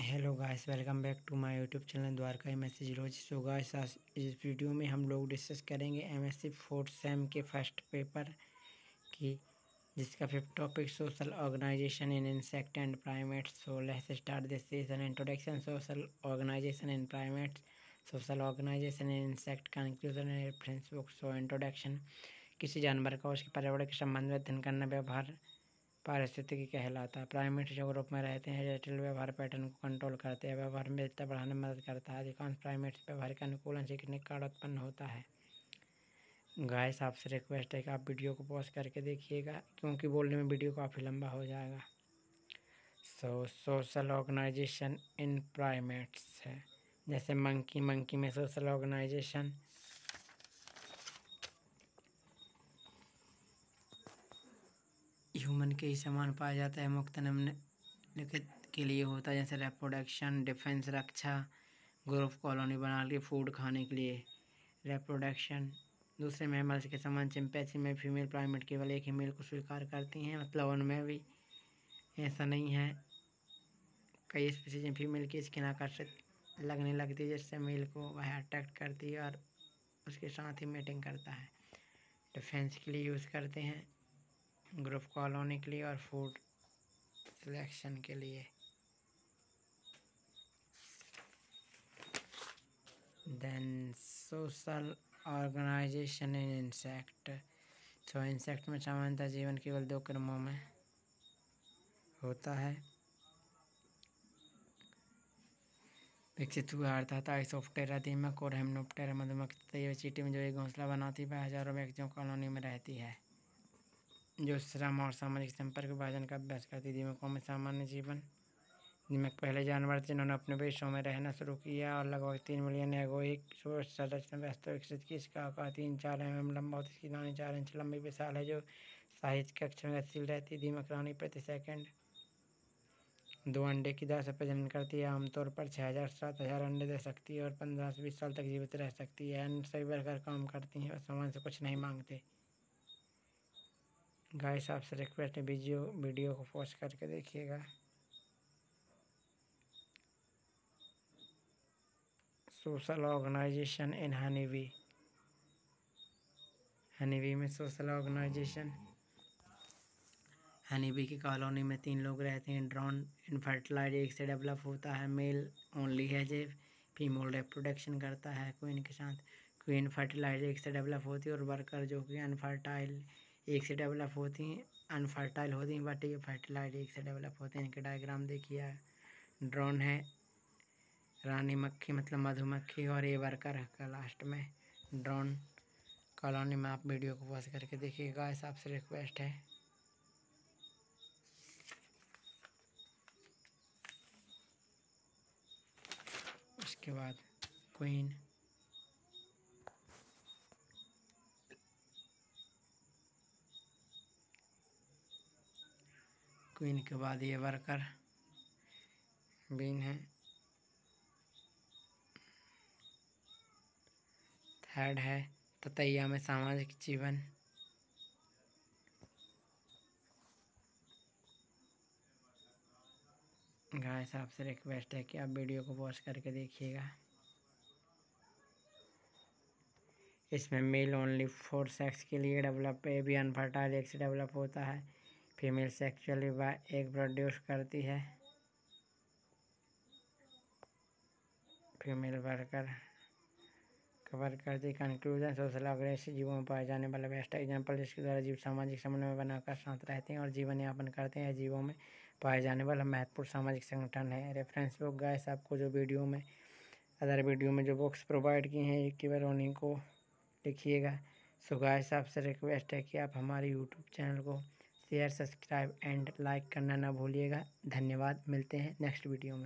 hello guys welcome back to my YouTube channel Dwarka M S so guys आज इस video में हम लोग डिस्कस करेंगे M S C fourth sem के फर्स्ट पेपर की जिसका fifth topic social organisation in insect and primates so let's start this season introduction social organisation in primates social organisation in insect conclusion and reference book so introduction किसी जानवर का उसके पर्यावरण के संबंध में अध्ययन करना व्यवहार पारिस्थितिकी कहलाता है प्राइमेट जो ग्रुप में रहते हैं जटिल व्यवहार पैटर्न को कंट्रोल करते हैं व्यवहार में एकता बढ़ाने में मदद करता है अधिकांश प्राइमेट्स व्यवहार के अनुकूलन सीखने का कारण उत्पन्न होता है गाइस आपसे रिक्वेस्ट है कि आप वीडियो को पॉज करके देखिएगा क्योंकि बोलने में वीडियो काफ़ी लंबा हो जाएगा so social organisation in primates है जैसे मंकी मंकी में सोशल ऑर्गेनाइजेशन ह्यूमन के ही समान पाया जाता है मुक्त निम्नलिखित के लिए होता है जैसे रेप्रोडक्शन डिफेंस रक्षा ग्रुप कॉलोनी बना लिए फूड खाने के लिए रेप्रोडक्शन दूसरे मेमल्स के समान चिंपैसी में फीमेल प्राइमेट केवल एक ही मेल को स्वीकार करती हैं मतलब उनमें भी ऐसा नहीं है कई स्पीसीज फीमेल की स्किन आकर्षित लगने लगती है जिससे मेल को वह अट्रैक्ट करती है और उसके साथ ही मेटिंग करता है डिफेंस के लिए यूज़ करते हैं ग्रुप कॉल होने के लिए और फूड सिलेक्शन के लिए then social organisation in insect so insect में सामान्यतः जीवन केवल दो क्रमों में होता है विकसित हुआ अर्थात आइसोफ्टेरा दीमक और हेमनोप्टेरा मधुमक्खी तथा चीटी में जो एक घोंसला बनाती है हजारों व्यक्तियों कॉलोनी में रहती है जो श्रम और सामाजिक संपर्क विभाजन का अभ्यास करती दीमकों में सामान्य जीवन दीमक पहले जानवर थे जिन्होंने अपने विश्व में रहना शुरू किया और लगभग तीन मिलियन एगोइक सोच संरचना विकसित की इसका आकार तीन चार एम लंबा होती इसकी रानी चार इंच लंबी विशाल है जो साहित्य कक्ष में गतिशील रहती दीमक रानी प्रति सेकंड दो अंडे की दर से प्रजनन करती है आमतौर पर छः हज़ार सात हज़ार अंडे दे सकती है और पंद्रह से बीस साल तक जीवित रह सकती है अन्य सभी प्रकार काम करती हैं और समान से कुछ नहीं मांगते गाइस आपसे रिक्वेस्ट है वीडियो वीडियो को पोस्ट करके देखिएगा सोशल ऑर्गेनाइजेशन इन हनीवी हनीवी में सोशल ऑर्गेनाइजेशन हनीवी की कॉलोनी में तीन लोग रहते हैं ड्रोन इनफर्टिलाइड एक से डेवलप होता है मेल ओनली है जे फीमेल रिप्रोडक्शन करता है क्वीन के साथ क्वीन फर्टिलाइज एक से डेवलप होती है और वर्कर जो कि अनफर्टाइल एक से डेवलप होती हैं अनफर्टाइल होती हैं बट ये फर्टिलाइज एक से डेवलप होते हैं इनके डायग्राम देखिए ड्रोन है रानी मक्खी मतलब मधुमक्खी और ये वर्कर का लास्ट में ड्रोन कॉलोनी में आप वीडियो को पॉज करके देखिएगा इस आपसे रिक्वेस्ट है उसके बाद क्वीन क्वीन के बाद ये वर्कर बीन है थर्ड है ततैया में सामाजिक जीवन गाय साहब से रिक्वेस्ट है कि आप वीडियो को वॉच करके देखिएगा इसमें मेल ओनली फोर सेक्स के लिए डेवलप एवियन फर्टाइल एक से डेवलप होता है फीमेल सेक्सुअली वह एक प्रोड्यूस करती है फीमेल वर्कर कवर करती कंक्लूजन सोशल अग्रेसिव जीवों में पाया जाने वाला बेस्ट एग्जाम्पल जिसके द्वारा जीव सामाजिक समन्वय बनाकर शांत रहते हैं और जीवन यापन करते हैं जीवों में पाए जाने वाला महत्वपूर्ण सामाजिक संगठन है रेफरेंस बुक साहब आपको जो वीडियो में अदर वीडियो में जो बुक्स प्रोवाइड की हैं एक बार उन्हीं को लिखिएगा सो गाय साहब से रिक्वेस्ट है कि आप हमारे यूट्यूब चैनल को शेयर सब्सक्राइब एंड लाइक करना ना भूलिएगा धन्यवाद मिलते हैं नेक्स्ट वीडियो में